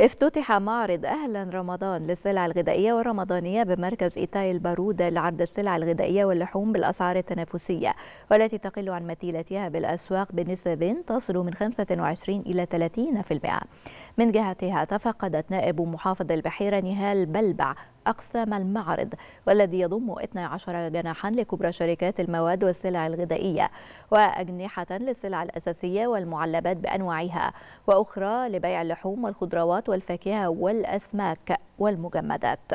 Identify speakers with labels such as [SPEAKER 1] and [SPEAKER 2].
[SPEAKER 1] افتتح معرض أهلا رمضان للسلع الغذائية والرمضانية بمركز إيتاي البارودة لعرض السلع الغذائية واللحوم بالأسعار التنافسية والتي تقل عن مثيلتها بالأسواق بنسب تصل من 25 إلى 30%. من جهتها تفقدت نائب محافظ البحيرة نهال بلبع أقسام المعرض والذي يضم 12 جناحا لكبرى شركات المواد والسلع الغذائية وأجنحة للسلع الأساسية والمعلبات بأنواعها وأخرى لبيع اللحوم والخضروات والفاكهة والأسماك والمجمدات